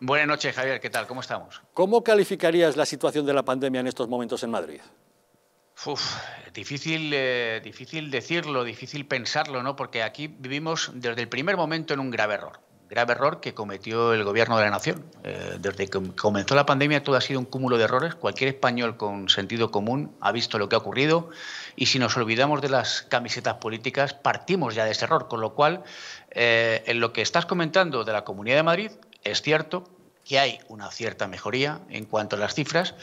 Buenas noches, Javier. ¿Qué tal? ¿Cómo estamos? ¿Cómo calificarías la situación de la pandemia en estos momentos en Madrid? Uf, difícil, eh, difícil decirlo, difícil pensarlo, ¿no? Porque aquí vivimos desde el primer momento en un grave error. Grave error que cometió el gobierno de la nación. Eh, desde que comenzó la pandemia todo ha sido un cúmulo de errores. Cualquier español con sentido común ha visto lo que ha ocurrido y si nos olvidamos de las camisetas políticas partimos ya de ese error. Con lo cual, eh, en lo que estás comentando de la Comunidad de Madrid, es cierto que hay una cierta mejoría en cuanto a las cifras,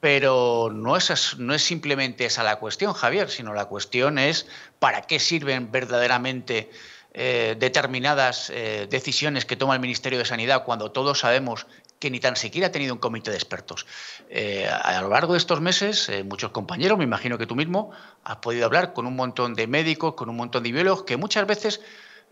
pero no es, simplemente esa la cuestión, Javier, sino la cuestión es para qué sirven verdaderamente eh, determinadas eh, decisiones que toma el Ministerio de Sanidad cuando todos sabemos que ni tan siquiera ha tenido un comité de expertos. Eh, a lo largo de estos meses, muchos compañeros, me imagino que tú mismo, has podido hablar con un montón de médicos, con un montón de biólogos, que muchas veces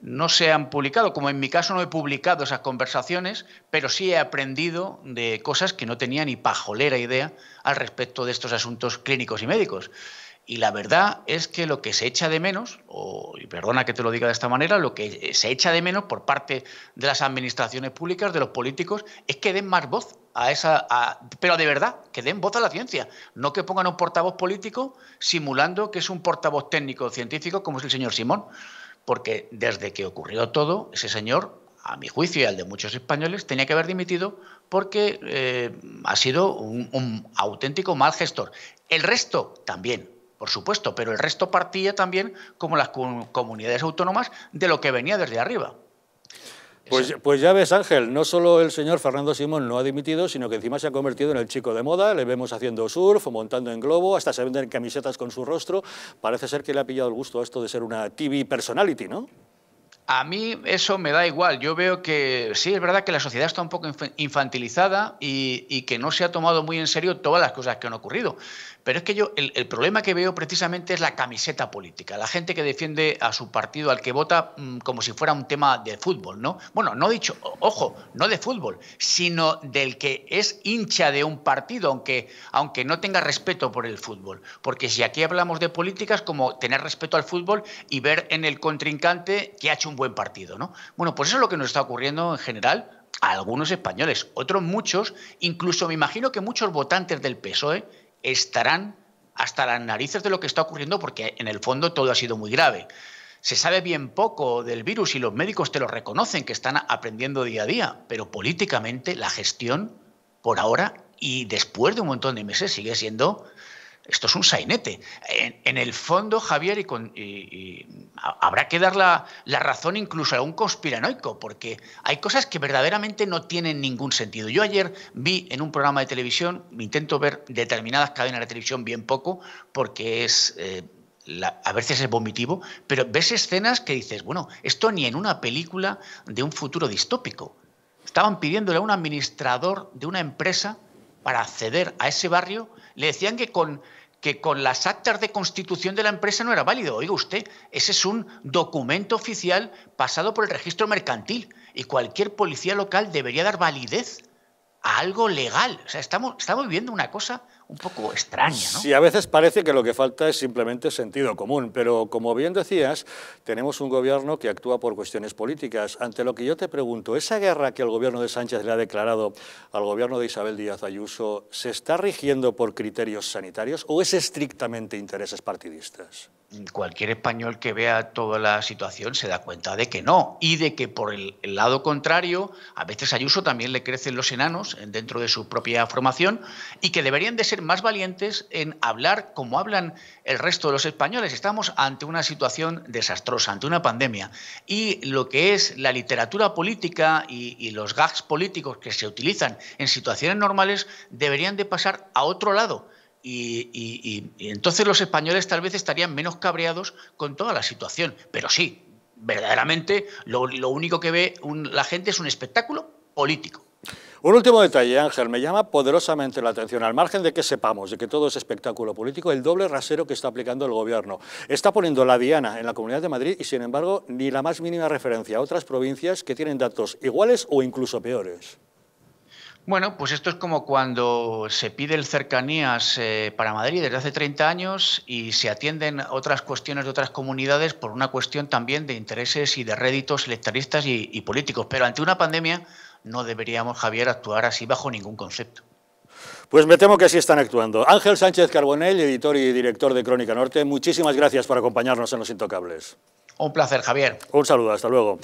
no se han publicado, como en mi caso no he publicado esas conversaciones, pero sí he aprendido de cosas que no tenía ni pajolera idea al respecto de estos asuntos clínicos y médicos. Y la verdad es que lo que se echa de menos, o, y perdona que te lo diga de esta manera, lo que se echa de menos por parte de las administraciones públicas, de los políticos, es que den más voz a esa. pero de verdad, que den voz a la ciencia. No que pongan un portavoz político simulando que es un portavoz técnico científico como es el señor Simón porque desde que ocurrió todo, ese señor, a mi juicio y al de muchos españoles, tenía que haber dimitido porque eh, ha sido un auténtico mal gestor. El resto también, por supuesto, pero el resto partía también, como las comunidades autónomas, de lo que venía desde arriba. Pues, pues, ya ves, Ángel, no solo el señor Fernando Simón no ha dimitido, sino que encima se ha convertido en el chico de moda, le vemos haciendo surf, montando en globo, hasta se venden camisetas con su rostro. Parece ser que le ha pillado el gusto a esto de ser una TV personality, ¿no? A mí eso me da igual. Yo veo que sí, es verdad que la sociedad está un poco infantilizada y, que no se ha tomado muy en serio todas las cosas que han ocurrido. Pero es que yo, el, problema que veo precisamente es la camiseta política, la gente que defiende a su partido, al que vota mm, como si fuera un tema de fútbol, ¿no? Bueno, no dicho, ojo, no de fútbol, sino del que es hincha de un partido, aunque, aunque no tenga respeto por el fútbol. Porque si aquí hablamos de políticas, como tener respeto al fútbol y ver en el contrincante que ha hecho un buen partido, ¿no? Bueno, pues eso es lo que nos está ocurriendo en general a algunos españoles, otros muchos, incluso me imagino que muchos votantes del PSOE estarán hasta las narices de lo que está ocurriendo porque en el fondo todo ha sido muy grave. Se sabe bien poco del virus y los médicos te lo reconocen, que están aprendiendo día a día, pero políticamente la gestión, por ahora y después de un montón de meses, sigue siendo esto es un sainete. En, el fondo, Javier, y, habrá que dar la, razón incluso a un conspiranoico, porque hay cosas que verdaderamente no tienen ningún sentido. Yo ayer vi en un programa de televisión, intento ver determinadas cadenas de televisión bien poco, porque es... Eh, a veces es vomitivo, pero ves escenas que dices, bueno, esto ni en una película de un futuro distópico. Estaban pidiéndole a un administrador de una empresa para acceder a ese barrio le decían que con, que con las actas de constitución de la empresa no era válido. Oiga usted, ese es un documento oficial pasado por el registro mercantil y cualquier policía local debería dar validez a algo legal. O sea, estamos, estamos viviendo una cosa un poco extraño, ¿no? Sí, a veces parece que lo que falta es simplemente sentido común, pero como bien decías, tenemos un gobierno que actúa por cuestiones políticas. Ante lo que yo te pregunto, ¿esa guerra que el gobierno de Sánchez le ha declarado al gobierno de Isabel Díaz Ayuso se está rigiendo por criterios sanitarios o es estrictamente intereses partidistas? cualquier español que vea toda la situación se da cuenta de que no y de que por el, lado contrario a veces Ayuso también le crecen los enanos dentro de su propia formación y que deberían de ser más valientes en hablar como hablan el resto de los españoles. Estamos ante una situación desastrosa, ante una pandemia y lo que es la literatura política y, y los gags políticos que se utilizan en situaciones normales deberían de pasar a otro lado y, entonces los españoles tal vez estarían menos cabreados con toda la situación. Pero sí, verdaderamente lo, único que ve la gente es un espectáculo político. Un último detalle, Ángel, me llama poderosamente la atención, al margen de que sepamos de que todo es espectáculo político, el doble rasero que está aplicando el gobierno. Está poniendo la diana en la Comunidad de Madrid y, sin embargo, ni la más mínima referencia a otras provincias que tienen datos iguales o incluso peores. Bueno, pues esto es como cuando se pide el cercanías eh, para Madrid desde hace 30 años y se atienden otras cuestiones de otras comunidades por una cuestión también de intereses y de réditos electoralistas y, y políticos. Pero ante una pandemia no deberíamos, Javier, actuar así bajo ningún concepto. Pues me temo que así están actuando. Ángel Sánchez Carbonell, editor y director de Crónica Norte, muchísimas gracias por acompañarnos en Los Intocables. Un placer, Javier. Un saludo, hasta luego.